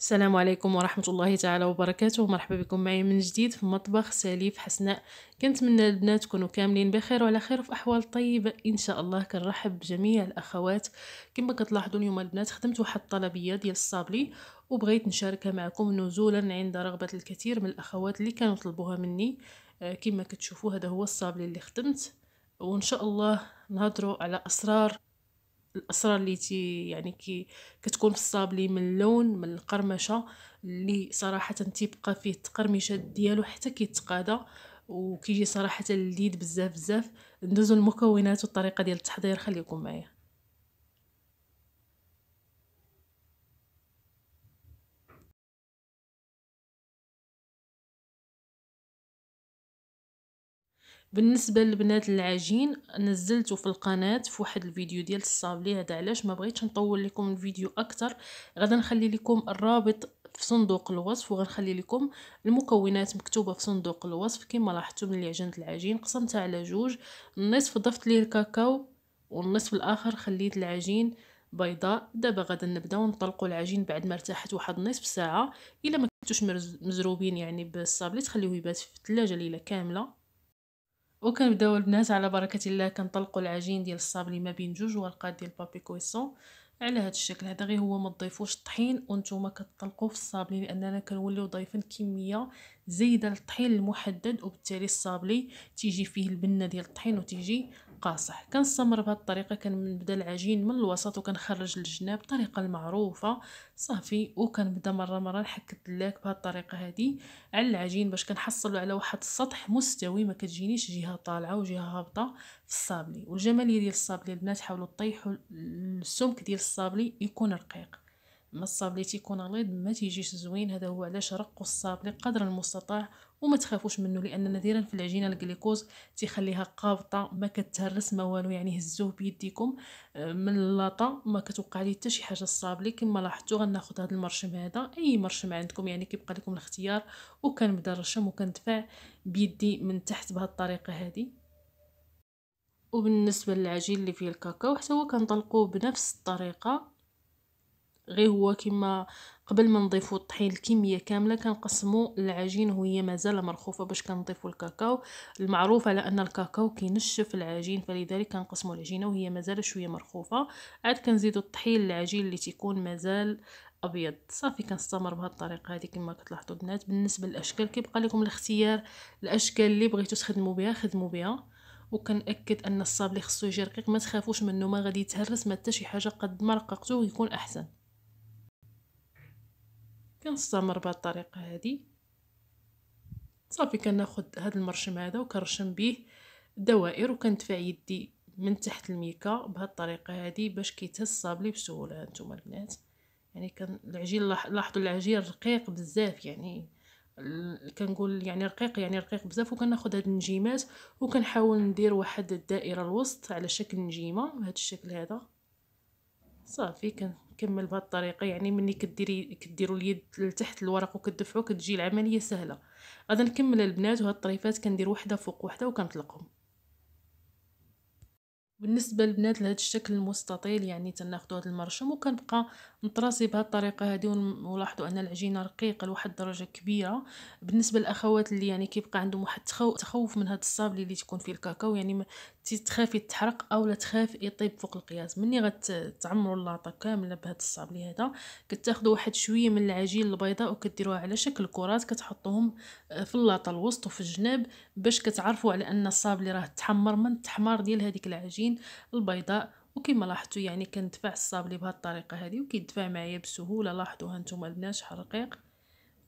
السلام عليكم ورحمة الله تعالى وبركاته مرحبا بكم معي من جديد في مطبخ سليف حسناء كنتمنى البنات تكونوا كاملين بخير وعلى خير وفي أحوال طيبة إن شاء الله كنرحب بجميع الأخوات كما كتلاحظوا اليوم البنات خدمت واحد الطلبية ديال الصابلي وبغيت نشاركها معكم نزولا عند رغبة الكثير من الأخوات اللي كانوا طلبوها مني آه، كما كتشوفوا هذا هو الصابلي اللي خدمت وإن شاء الله نهضروا على أسرار الاسرار اللي تي يعني كي كتكون في الصابلي من اللون من القرمشه اللي صراحه تيبقى فيه التقرمشات ديالو حتى كيتقادى وكيجي صراحه لذيذ بزاف بزاف ندوزو المكونات والطريقه ديال التحضير خليكم معايا بالنسبه للبنات العجين نزلته في القناه في واحد الفيديو ديال الصابلي هذا علاش ما بغيتش نطول لكم الفيديو اكثر غدا نخلي لكم الرابط في صندوق الوصف وغنخلي لكم المكونات مكتوبه في صندوق الوصف كما لاحظتوا ملي عجنت العجين قسمتها على جوج النصف ضفت ليه الكاكاو والنصف الاخر خليت العجين بيضاء دابا غادا نبداو ونطلقوا العجين بعد ما ارتاحت واحد نصف ساعه الا ما كنتوش مزروبين يعني بالصابلي تخليوه يبات في الثلاجه ليله كامله وكنبداو البنات على بركه الله كنطلقوا العجين ديال الصابلي ما بين جوج ورقات ديال بابي كويسون على هذا الشكل هذا غير هو ما تضيفوش الطحين وانتم كتطلقوا في الصابلي لاننا كنوليو ضايفين كميه زايده للطحين المحدد وبالتالي الصابلي تيجي فيه البنه ديال الطحين وتيجي قاصح كنستمر بهذه الطريقه كنبدا العجين من الوسط وكنخرج الجناب الطريقه المعروفه صافي وكنبدا مره مره نحك الدلاك بهذه الطريقه هذه على العجين باش كنحصلو على واحد السطح مستوي ما كتجينيش جهه طالعه وجهه هابطه في الصابلي والجماليه ديال الصابلي البنات حاولوا طيحوا السمك ديال الصابلي يكون رقيق ما الصابلي تيكون غليظ ما تيجيش زوين هذا هو علاش رقوا الصابلي قدر المستطاع وما تخافوش منه لان نادرا في العجينه الجليكوز تيخليها قابطه ما كتهرس ما والو يعني هزوه بيديكم آه، من اللاطه ما كتوقع ليه حتى شي حاجه الصابلي كما لاحظتوا غناخذ هذا المرشم هذا اي مرشم عندكم يعني كيبقى لكم الاختيار وكنبدا الرشم وكندفع بيدي من تحت بهذه الطريقه هذه وبالنسبه للعجين اللي فيه الكاكاو حتى هو كنطلقوه بنفس الطريقه غير هو كما قبل ما نضيفو الطحين الكميه كامله كنقسمو العجين وهي مازال مرخوفه باش كنضيفو الكاكاو المعروف على ان الكاكاو كينشف العجين فلذلك كنقسمو العجينه وهي مازال شويه مرخوفه عاد كنزيدو الطحين العجين اللي تيكون مازال ابيض صافي كنستمر بهذه الطريقه هذه كما كتلاحظوا البنات بالنسبه للاشكال كيبقى لكم الاختيار الاشكال اللي بغيتو تخدموا بها خدموا بها وكنأكد ان الصابلي خصو يجي رقيق ما تخافوش منه ما غادي يتهرس ما حتى شي حاجه قد ما رققتوه يكون احسن كنستمر بهاد الطريقه هادي صافي كناخد هاد المرشم هذا وكنرشم به دوائر وكندفع يدي من تحت الميكا بهاد الطريقه هادي باش كيتهز الصابلي بسهوله هانتوما البنات يعني كان العجين لاحظوا العجين رقيق بزاف يعني كنقول يعني رقيق يعني رقيق بزاف وكناخذ هاد النجيمات وكنحاول ندير واحد الدائره الوسط على شكل نجيمه بهذا الشكل هذا صافي كن كمل بهذه الطريقه يعني ملي كديري كديروا اليد لتحت الورق وكتدفعوا كتجي العمليه سهله غادي نكمل البنات وهاد الطريفات كندير وحده فوق وحده وكنطلقهم بالنسبه للبنات لهذا الشكل المستطيل يعني تناخذوا هذا المرشم وكنبقى نطراسي بهذه الطريقه هذه ونلاحظوا ان العجينه رقيقه لواحد الدرجه كبيره بالنسبه للاخوات اللي يعني كيبقى عندهم واحد تخوف من هذا الصابلي اللي تكون فيه الكاكاو يعني تخافي تحرق لا تخاف يطيب فوق القياس ملي غتعمروا اللاطه كامله بهذا الصابلي هذا كتاخذوا واحد شويه من العجين البيضاء وكديروها على شكل كرات كتحطوهم آه، في اللاطه الوسط وفي الجناب باش كتعرفوا على ان الصابلي راه تحمر من التحمار ديال هذيك العجين الطين البيضاء وكما لاحظتوا يعني كندفع الصابلي بهذه الطريقه هذه وكيدفع معايا بسهوله لاحظوها نتوما البنات شحال رقيق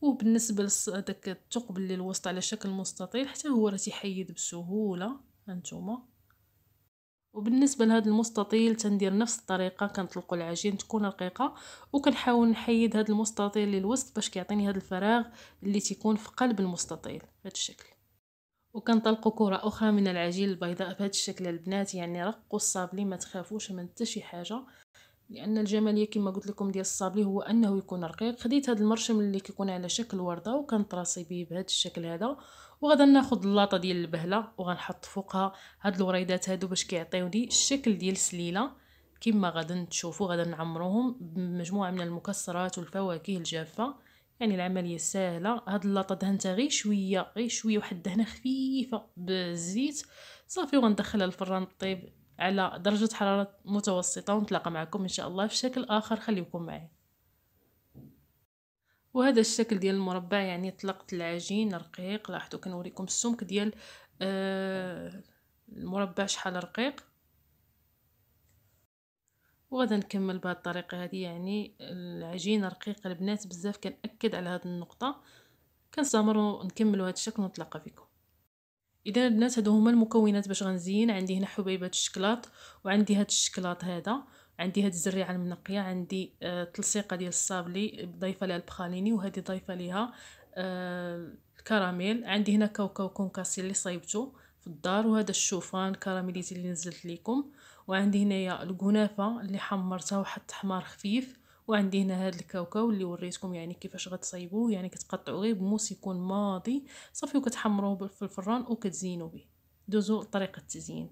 وبالنسبه لذاك الثقب اللي الوسط على شكل مستطيل حتى هو راه تيحيد بسهوله هانتوما وبالنسبه لهذا المستطيل تندير نفس الطريقه كنطلقوا العجين تكون رقيقه وكنحاول نحيد هذا المستطيل للوسط باش كيعطيني هذا الفراغ اللي تيكون في قلب المستطيل بهذا الشكل وكنطلقوا كره اخرى من العجين البيضاء بهذا الشكل البنات يعني رقوا الصابلي ما تخافوش من حتى شي حاجه لان الجماليه كما قلت لكم ديال الصابلي هو انه يكون رقيق خديت هذا المرشم اللي كيكون على شكل ورده وكنطراسي به بهذا الشكل هذا وغادا ناخذ اللاطه ديال البهله وغنحط فوقها هاد الوريدات هادو باش كيعطيوني الشكل ديال السليله كما غدا تشوفوا غادا نعمروهم بمجموعه من المكسرات والفواكه الجافه يعني العمليه سهله هاد اللاطه دهنتها غير شويه غير شويه واحد الدهنه خفيفه بالزيت صافي وغندخلها الفران طيب على درجه حراره متوسطه ونتلاقى معكم ان شاء الله في شكل اخر خليكم معايا وهذا الشكل ديال المربع يعني طلقت العجين رقيق لاحظوا كنوريكم السمك ديال آه المربع شحال رقيق وغادا نكمل بهاد الطريقه هذه يعني العجينه رقيقه البنات بزاف كنأكد على هاد النقطه كنستمروا نكملوا هاد الشكل ونتلاقى فيكم اذا البنات هادو هما المكونات باش غنزين عندي هنا حبيبات الشكلاط وعندي هاد الشكلاط هذا عندي هاد الزريعه المنقيه عندي آه تلصيقه ديال الصابلي ضايفه ليها البخاليني وهذه ضايفه ليها آه الكراميل عندي هنا كاوكاو كونكاسي اللي صايبته في الدار وهذا الشوفان كراميليزي اللي نزلت لكم وعندي هنايا الكنافه اللي حمرتها وحط حمار خفيف وعندي هنا هذا الكاوكاو اللي وريتكم يعني كيفاش غتصايبوه يعني كتقطعوا غير بموس يكون ماضي صافي وكتحمروه في الفران وكتزينوا به دوزو طريقه التزيين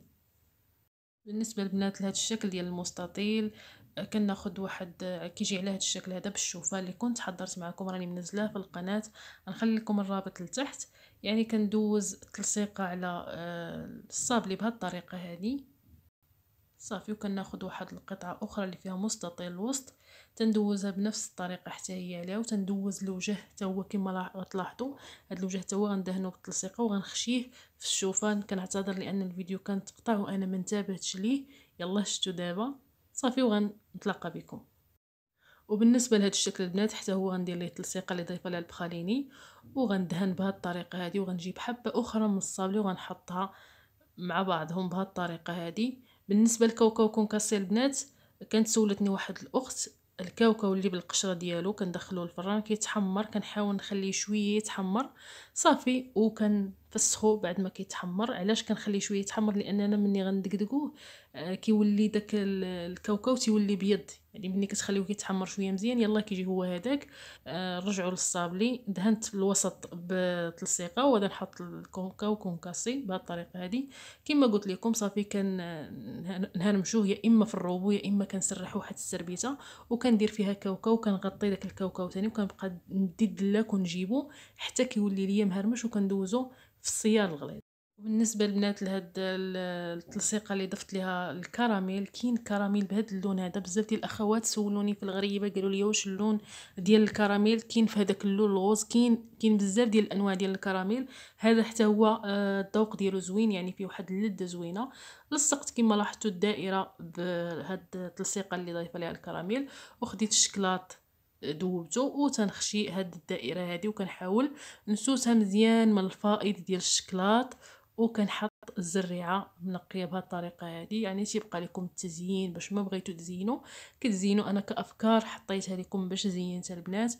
بالنسبه للبنات لهذا الشكل ديال المستطيل آه، كناخد واحد آه، كيجي على هذا الشكل هذا بالشوفه اللي كنت حضرت معكم راني منزلاه في القناه غنخلي لكم الرابط لتحت يعني كندوز التلصيقه على آه، الصابلي بهذه الطريقه هذه صافي وكناخد واحد القطعه اخرى اللي فيها مستطيل الوسط تندوزها بنفس الطريقه حتى هي عليها وتندوز الوجه حتى هو كما تلاحظوا هاد الوجه حتى هو غندهنو بالتلصيقه وغنخشيه في الشوفان كنعتذر لان الفيديو كان تقطع وانا ما انتبهتش ليه يلا شتو دابا صافي وغنتلاقى بكم وبالنسبه لهذا الشكل البنات حتى هو غندير ليه التلصيقه اللي ضيفه لها البخاليني وغندهن بهاد الطريقه هذه وغنجيب حبه اخرى من الصابلي وغنحطها مع بعضهم بهاد الطريقه هذه بالنسبه للكاوكاو كونكاسي البنات كانت سولتني واحد الاخت الكاوكاو اللي بالقشره ديالو كندخلوه الفران كيتحمر كنحاول نخليه شويه يتحمر صافي وكن فسخو بعد ما كيتحمر علاش كنخليه شويه يتحمر لاننا ملي غندقدقوه آه، كيولي داك الكاوكاو تيولي بيض يعني ملي كتخليوه كيتحمر شويه مزيان يلا كيجي هو هذاك آه رجعوا للصابلي دهنت الوسط بتلصيقه وغادي نحط الكاوكاو كونكاسي بهذه الطريقه هذه كما قلت لكم صافي كان آه، نهرمشوه يا اما في الروبو يا اما كنسرح واحد السربيته وكندير فيها كاوكاو وكنغطي داك الكاوكاو ثاني وكنبقى ندي الدلاك ونجيبو حتى كيولي ليا مهرمش وكندوزو في الصيار الغليظ بالنسبه البنات لهاد التلصيقه اللي ضفت لها الكراميل كاين كراميل بهذا اللون هذا بزاف ديال الاخوات سولوني في الغريبه قالوا لي واش اللون ديال الكراميل كاين في هذاك اللون الغوز كاين كاين بزاف ديال الانواع ديال الكراميل هذا حتى هو آه، الذوق ديالو زوين يعني فيه واحد اللذه زوينه لصقت كما لاحظتوا الدائره بهاد التلصيقه اللي ضايفه ليها الكراميل وخديت الشكلاط دوبتو وتنخشي هاد الدائره هادي وكنحاول نسوسها مزيان من الفائض ديال الشكلاط وكنحط الزريعه منقيه بهاد الطريقه هادي يعني تيبقى لكم التزيين باش ما بغيتو تزينو كتزينو انا كافكار حطيتها لكم باش زينت البنات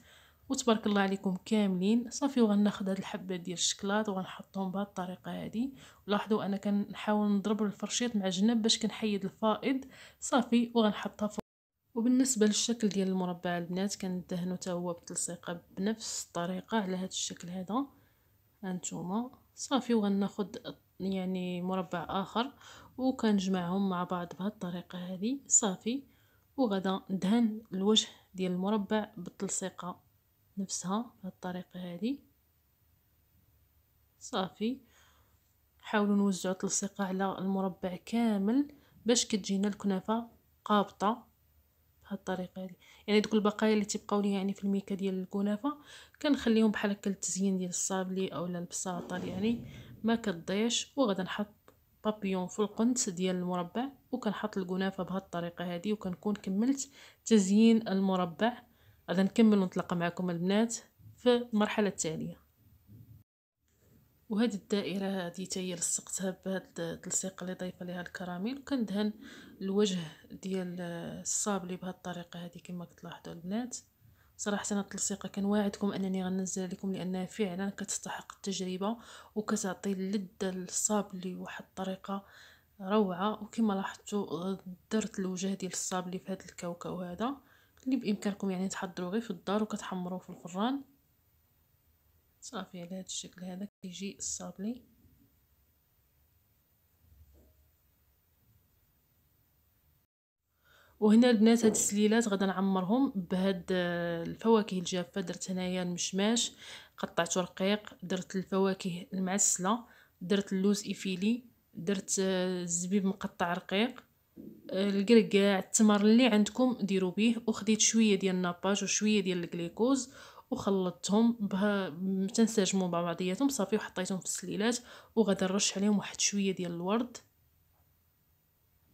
وتبارك الله عليكم كاملين صافي وغناخد هاد الحبات ديال الشكلاط وغنحطهم بهاد الطريقه هادي لاحظوا انا كنحاول نضرب الفرشيط مع جنب باش كنحيد الفائض صافي وغنحطها فوق وبالنسبه للشكل ديال المربع البنات كندهنو حتى هو بالتلصيقه بنفس الطريقه على هذا الشكل هذا هانتوما صافي وغناخذ يعني مربع اخر وكنجمعهم مع بعض بهذه الطريقه هذه صافي وغدا ندهن الوجه ديال المربع بالتلصيقه نفسها بهذه الطريقه هذه صافي حاولوا نوزعوا التلصيقه على المربع كامل باش كتجينا الكنافه قابطه بهاد الطريقه هذه يعني دوك البقايا اللي تيبقاو لي يعني في الميكا ديال الكنافه كنخليهم بحال هكا للتزيين ديال الصابلي اولا البساطه يعني ما كتضيعش وغادي نحط بابيون في القنت ديال المربع وكنحط الكنافه بهاد الطريقه هذه وكنكون كملت تزيين المربع غادي نكمل ونطلق معكم البنات في المرحله التاليه وهاد الدائره هادي حتى هي لصقتها بهاد التلصيق اللي ضايفه ليها الكراميل وكندهن الوجه ديال الصابلي بهاد الطريقه هادي كما كتلاحظوا البنات صراحه انا التلصيقه كنواعدكم انني غنزلها لكم لانها فعلا كتستحق التجربه وكتعطي اللذه للصابلي واحد الطريقه روعه وكما لاحظتوا درت الوجه ديال الصابلي في هذا الكاوكاو هذا اللي بامكانكم يعني تحضروه غير في الدار وكتحمروه في الفران صافي على هذا الشكل هذا كيجي الصابلي وهنا البنات هاد السليلات غادا نعمرهم بهاد آه، الفواكه الجافه درت هنايا المشماش قطعته رقيق درت الفواكه المعسله درت اللوز ايفيلي درت آه، الزبيب مقطع رقيق آه، الكركاع التمر اللي عندكم ديروا به وخديت شويه ديال الناباج وشويه ديال الكليكوز وخلطتهم بها تنسجموا مع بعضياتهم صافي وحطيتهم في السليلات وغادي نرش عليهم واحد شويه ديال الورد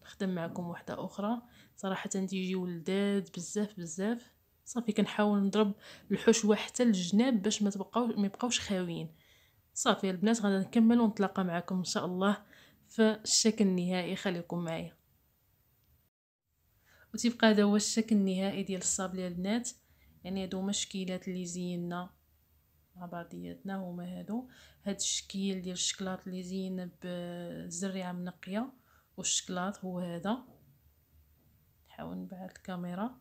نخدم معكم وحده اخرى صراحه تيجيو لذاذ بزاف بزاف صافي كنحاول نضرب الحشوه حتى للجناب باش ما تبقاو ما يبقاوش خاويين صافي البنات غادي نكمل ونتلاقى معكم ان شاء الله في الشكل النهائي خليكم معايا وتبقى هذا هو الشكل النهائي ديال الصابلي البنات يعني هادو هما الشكيلات اللي زينا مع بعضياتنا هما هادو هاد الشكيل ديال الشكلاط اللي زينا بزريعه منقيه والشكلاط هو هذا نحاول نبعد الكاميرا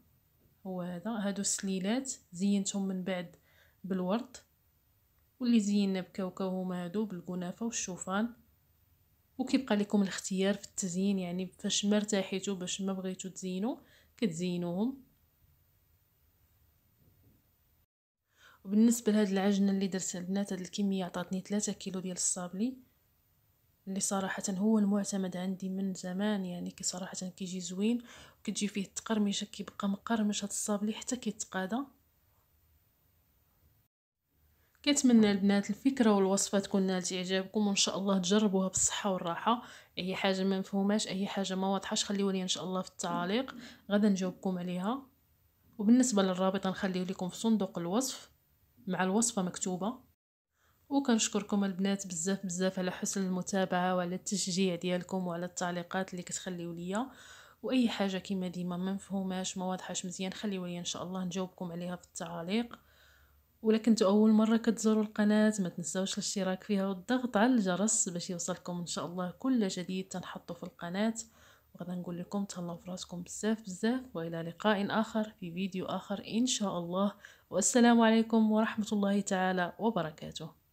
هو هذا هادو السليلات زينتهم من بعد بالورد واللي زينا بكاوكاو هما هادو بالكنافه والشوفان وكيبقى لكم الاختيار في التزيين يعني فاش مرتاحيتو باش ما بغيتو تزينو كتزينوهم وبالنسبه لهاد العجنه اللي درت البنات هاد الكميه عطاتني 3 كيلو ديال الصابلي اللي صراحه هو المعتمد عندي من زمان يعني كي صراحه كيجي زوين وكتجي فيه التقرمشه كيبقى مقرمش هاد الصابلي حتى كيتقادى كنتمنى البنات الفكره والوصفه تكون نالت اعجابكم وان شاء الله تجربوها بالصحه والراحه اي حاجه ما مفهوماش اي حاجه ما واضحاش خليوها لي ان شاء الله في التعاليق غدا نجاوبكم عليها وبالنسبه للرابط نخليه لكم في صندوق الوصف مع الوصفة مكتوبة وكنشكركم البنات بزاف بزاف على حسن المتابعة وعلى التشجيع ديالكم وعلى التعليقات اللي كتخليو ليا واي حاجه كيما ديما ما مفهوماش ما واضحاش مزيان خليو ليا ان شاء الله نجاوبكم عليها في التعاليق ولا كنتو اول مره كتزوروا القناه ما تنساوش الاشتراك فيها والضغط على الجرس باش يوصلكم ان شاء الله كل جديد تنحطو في القناه وغدا نقول لكم تهلاو في راسكم بزاف بزاف والى لقاء اخر في فيديو اخر ان شاء الله والسلام عليكم ورحمه الله تعالى وبركاته